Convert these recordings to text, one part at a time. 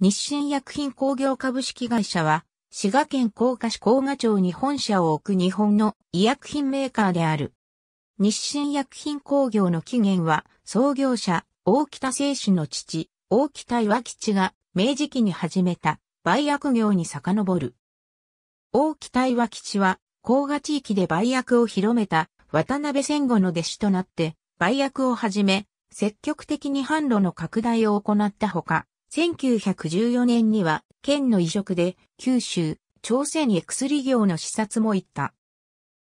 日清薬品工業株式会社は、滋賀県甲賀市甲賀町に本社を置く日本の医薬品メーカーである。日清薬品工業の起源は、創業者、大北製紙の父、大北岩吉が明治期に始めた売薬業に遡る。大北岩吉は、甲賀地域で売薬を広めた渡辺戦後の弟子となって、売薬をはじめ、積極的に販路の拡大を行ったほか、1914年には、県の移植で、九州、朝鮮へ薬業の視察も行った。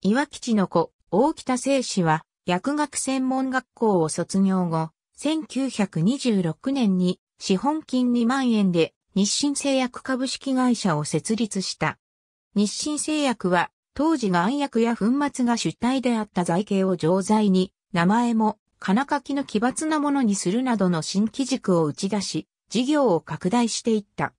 岩吉の子、大北聖氏は、薬学専門学校を卒業後、1926年に、資本金2万円で、日清製薬株式会社を設立した。日清製薬は、当時が暗薬や粉末が主体であった財形を錠剤に、名前も、金書きの奇抜なものにするなどの新機軸を打ち出し、事業を拡大していった。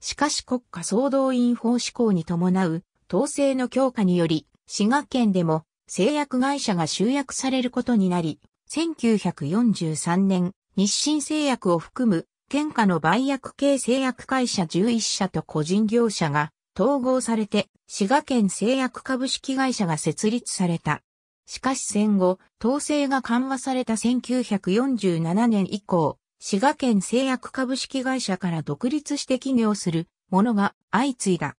しかし国家総動員法施行に伴う統制の強化により、滋賀県でも製薬会社が集約されることになり、1943年、日清製薬を含む、県下の売薬系製薬会社11社と個人業者が統合されて、滋賀県製薬株式会社が設立された。しかし戦後、統制が緩和された1947年以降、滋賀県製薬株式会社から独立して起業するものが相次いだ。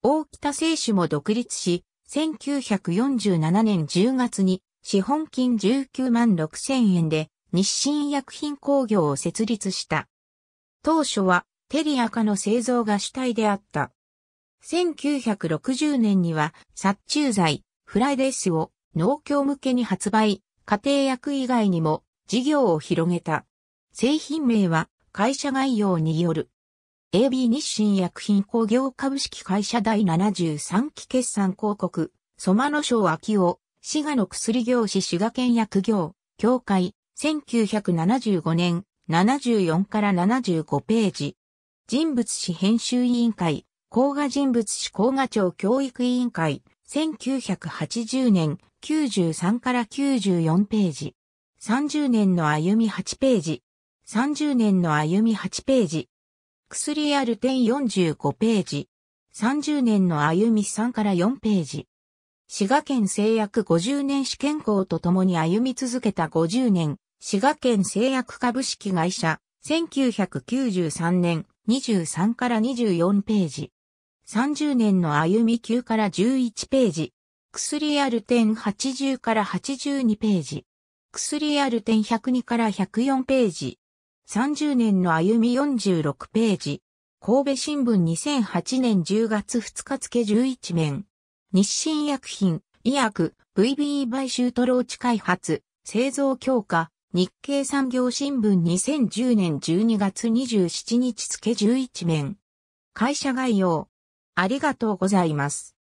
大北製紙も独立し、1947年10月に資本金19万6千円で日清薬品工業を設立した。当初はテリアカの製造が主体であった。1960年には殺虫剤フライデースを農協向けに発売、家庭薬以外にも事業を広げた。製品名は会社概要による。AB 日清薬品工業株式会社第73期決算広告、ソ野省秋夫、滋賀の薬業師滋賀県薬業、協会、1975年、74から75ページ。人物史編集委員会、甲賀人物史甲賀町教育委員会、1980年、93から94ページ。30年の歩み8ページ。30年の歩み8ページ。薬ある点45ページ。30年の歩み3から4ページ。滋賀県製薬50年試験校と共に歩み続けた50年、滋賀県製薬株式会社、1993年23から24ページ。30年の歩み9から11ページ。薬ある点80から82ページ。薬ある点102から104ページ。30年の歩み46ページ。神戸新聞2008年10月2日付11面。日清薬品、医薬、VB 買収とーチ開発、製造強化、日経産業新聞2010年12月27日付11面。会社概要。ありがとうございます。